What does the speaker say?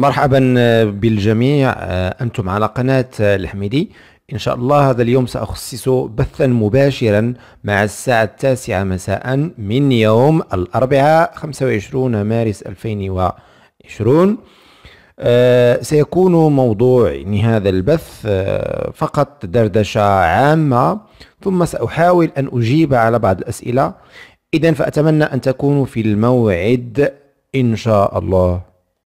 مرحبا آه، بالجميع آه، أنتم على قناة آه، الحميدي إن شاء الله هذا اليوم سأخصص بثا مباشرا مع الساعة التاسعة مساء من يوم الأربعاء 25 مارس 2020 سيكون موضوع هذا البث فقط دردشة عامة ثم سأحاول أن أجيب على بعض الأسئلة إذا فأتمنى أن تكونوا في الموعد إن شاء الله